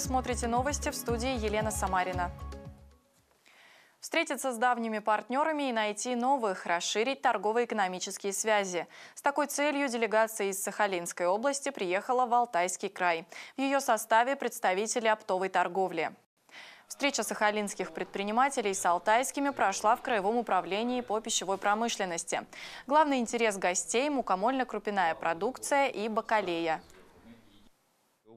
смотрите новости в студии Елена Самарина. Встретиться с давними партнерами и найти новых, расширить торгово-экономические связи. С такой целью делегация из Сахалинской области приехала в Алтайский край. В ее составе представители оптовой торговли. Встреча сахалинских предпринимателей с алтайскими прошла в Краевом управлении по пищевой промышленности. Главный интерес гостей – мукомольно-крупяная продукция и бакалея.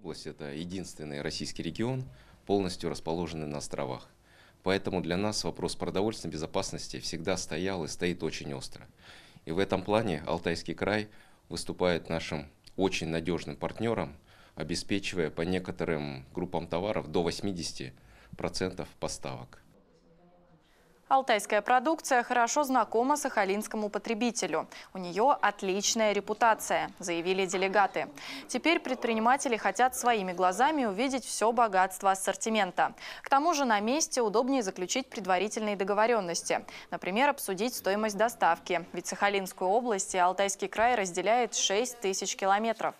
Область – это единственный российский регион, полностью расположенный на островах. Поэтому для нас вопрос продовольственной безопасности всегда стоял и стоит очень остро. И в этом плане Алтайский край выступает нашим очень надежным партнером, обеспечивая по некоторым группам товаров до 80% поставок. Алтайская продукция хорошо знакома сахалинскому потребителю. У нее отличная репутация, заявили делегаты. Теперь предприниматели хотят своими глазами увидеть все богатство ассортимента. К тому же на месте удобнее заключить предварительные договоренности. Например, обсудить стоимость доставки. Ведь Сахалинскую область и Алтайский край разделяет 6 тысяч километров.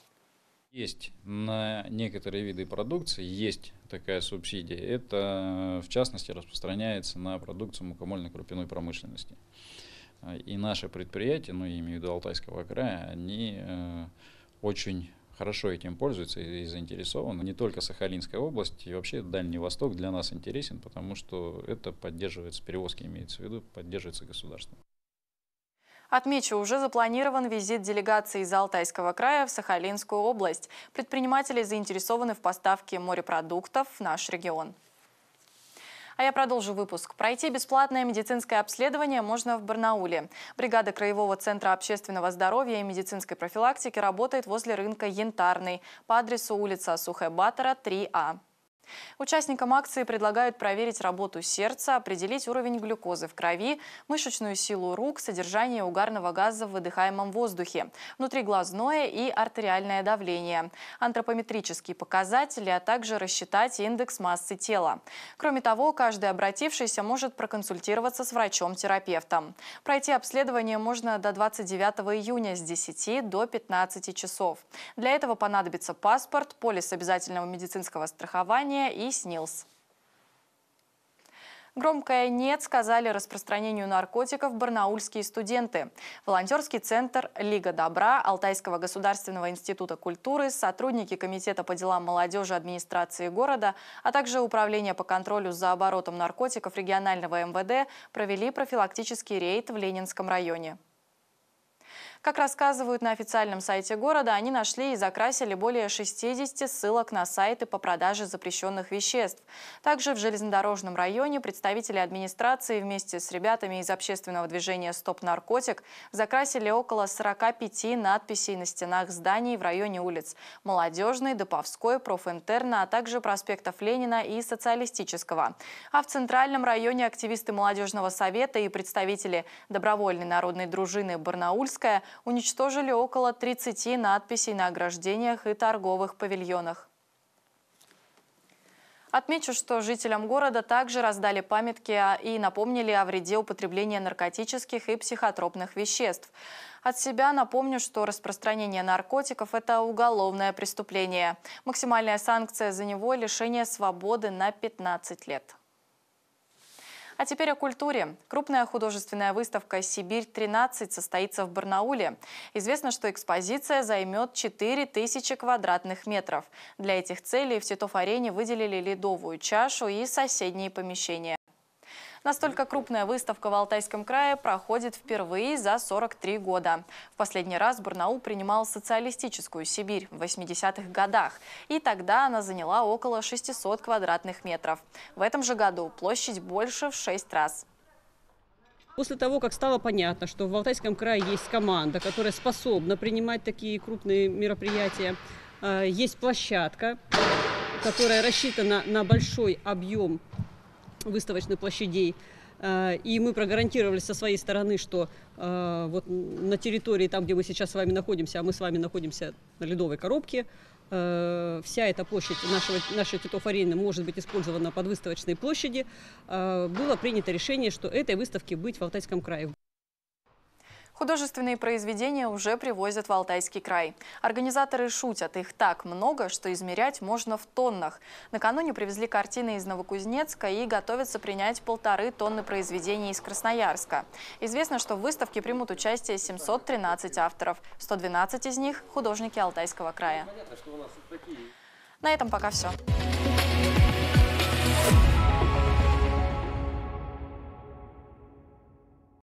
Есть на некоторые виды продукции, есть такая субсидия. Это, э, в частности, распространяется на продукцию мукомольной крупяной промышленности. Э, и наши предприятия, ну, я имею в виду Алтайского края, они э, очень хорошо этим пользуются и, и заинтересованы. Не только Сахалинская область, и вообще Дальний Восток для нас интересен, потому что это поддерживается, перевозки имеется в виду, поддерживается государством. Отмечу, уже запланирован визит делегации из Алтайского края в Сахалинскую область. Предприниматели заинтересованы в поставке морепродуктов в наш регион. А я продолжу выпуск. Пройти бесплатное медицинское обследование можно в Барнауле. Бригада Краевого центра общественного здоровья и медицинской профилактики работает возле рынка Янтарный по адресу улица Сухая Батора, 3А. Участникам акции предлагают проверить работу сердца, определить уровень глюкозы в крови, мышечную силу рук, содержание угарного газа в выдыхаемом воздухе, внутриглазное и артериальное давление, антропометрические показатели, а также рассчитать индекс массы тела. Кроме того, каждый обратившийся может проконсультироваться с врачом-терапевтом. Пройти обследование можно до 29 июня с 10 до 15 часов. Для этого понадобится паспорт, полис обязательного медицинского страхования, «Молчание» и «Снилс». Громкое «нет» сказали распространению наркотиков барнаульские студенты. Волонтерский центр «Лига добра» Алтайского государственного института культуры, сотрудники Комитета по делам молодежи администрации города, а также Управление по контролю за оборотом наркотиков регионального МВД провели профилактический рейд в Ленинском районе. Как рассказывают на официальном сайте города, они нашли и закрасили более 60 ссылок на сайты по продаже запрещенных веществ. Также в железнодорожном районе представители администрации вместе с ребятами из общественного движения «Стоп наркотик» закрасили около 45 надписей на стенах зданий в районе улиц Молодежной, Доповской, Профинтерна, а также проспектов Ленина и Социалистического. А в центральном районе активисты молодежного совета и представители добровольной народной дружины «Барнаульская» уничтожили около 30 надписей на ограждениях и торговых павильонах. Отмечу, что жителям города также раздали памятки и напомнили о вреде употребления наркотических и психотропных веществ. От себя напомню, что распространение наркотиков – это уголовное преступление. Максимальная санкция за него – лишение свободы на 15 лет. А теперь о культуре. Крупная художественная выставка «Сибирь-13» состоится в Барнауле. Известно, что экспозиция займет 4000 квадратных метров. Для этих целей в Титов-арене выделили ледовую чашу и соседние помещения. Настолько крупная выставка в Алтайском крае проходит впервые за 43 года. В последний раз Барнаул принимал социалистическую Сибирь в 80-х годах. И тогда она заняла около 600 квадратных метров. В этом же году площадь больше в 6 раз. После того, как стало понятно, что в Алтайском крае есть команда, которая способна принимать такие крупные мероприятия, э, есть площадка, которая рассчитана на большой объем выставочных площадей. Э, и мы прогарантировали со своей стороны, что э, вот на территории, там, где мы сейчас с вами находимся, а мы с вами находимся на ледовой коробке, э, вся эта площадь нашего, нашей Титов может быть использована под выставочные площади. Было принято решение, что этой выставке быть в Алтайском крае. Художественные произведения уже привозят в Алтайский край. Организаторы шутят, их так много, что измерять можно в тоннах. Накануне привезли картины из Новокузнецка и готовятся принять полторы тонны произведений из Красноярска. Известно, что в выставке примут участие 713 авторов. 112 из них – художники Алтайского края. Ну, На этом пока все.